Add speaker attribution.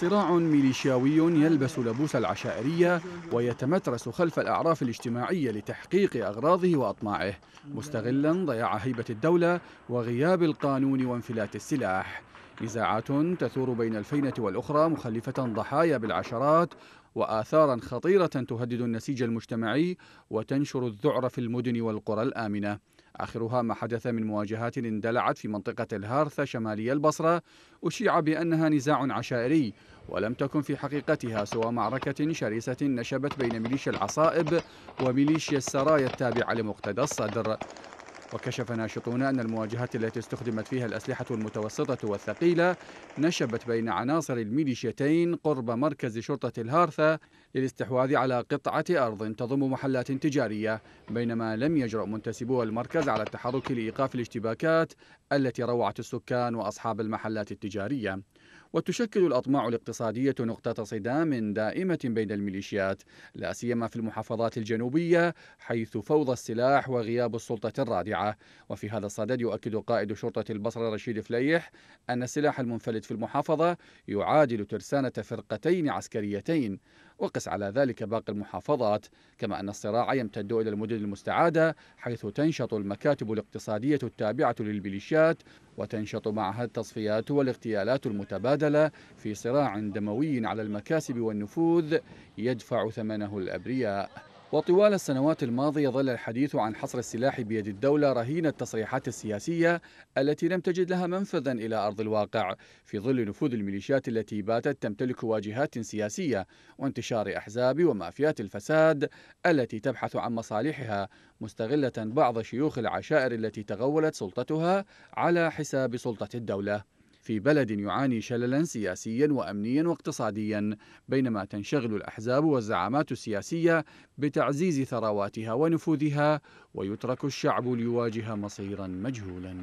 Speaker 1: صراع ميليشياوي يلبس لبوس العشائرية ويتمترس خلف الأعراف الاجتماعية لتحقيق أغراضه وأطماعه مستغلا ضياع هيبة الدولة وغياب القانون وانفلات السلاح نزاعات تثور بين الفينة والأخرى مخلفة ضحايا بالعشرات وآثارا خطيرة تهدد النسيج المجتمعي وتنشر الذعر في المدن والقرى الآمنة آخرها ما حدث من مواجهات اندلعت في منطقة الهارثة شمالي البصرة أشيع بأنها نزاع عشائري ولم تكن في حقيقتها سوى معركة شرسة نشبت بين ميليشيا العصائب وميليشيا السرايا التابعة لمقتدى الصدر وكشف ناشطون أن المواجهات التي استخدمت فيها الأسلحة المتوسطة والثقيلة نشبت بين عناصر الميليشيتين قرب مركز شرطة الهارثة للاستحواذ على قطعة أرض تضم محلات تجارية بينما لم يجرؤ منتسبو المركز على التحرك لإيقاف الاشتباكات التي روعت السكان وأصحاب المحلات التجارية وتشكل الأطماع الاقتصادية نقطة صدام دائمة بين الميليشيات لا سيما في المحافظات الجنوبية حيث فوضى السلاح وغياب السلطة الرادعة وفي هذا الصدد يؤكد قائد شرطة البصرة رشيد فليح أن السلاح المنفلت في المحافظة يعادل ترسانة فرقتين عسكريتين وقس على ذلك باقي المحافظات كما أن الصراع يمتد إلى المدن المستعادة حيث تنشط المكاتب الاقتصادية التابعة للميليشيات وتنشط معها التصفيات والاغتيالات المتبادلة في صراع دموي على المكاسب والنفوذ يدفع ثمنه الأبرياء وطوال السنوات الماضية ظل الحديث عن حصر السلاح بيد الدولة رهين التصريحات السياسية التي لم تجد لها منفذا إلى أرض الواقع في ظل نفوذ الميليشيات التي باتت تمتلك واجهات سياسية وانتشار أحزاب ومافيات الفساد التي تبحث عن مصالحها مستغلة بعض شيوخ العشائر التي تغولت سلطتها على حساب سلطة الدولة في بلد يعاني شللا سياسيا وامنيا واقتصاديا بينما تنشغل الاحزاب والزعامات السياسيه بتعزيز ثرواتها ونفوذها ويترك الشعب ليواجه مصيرا مجهولا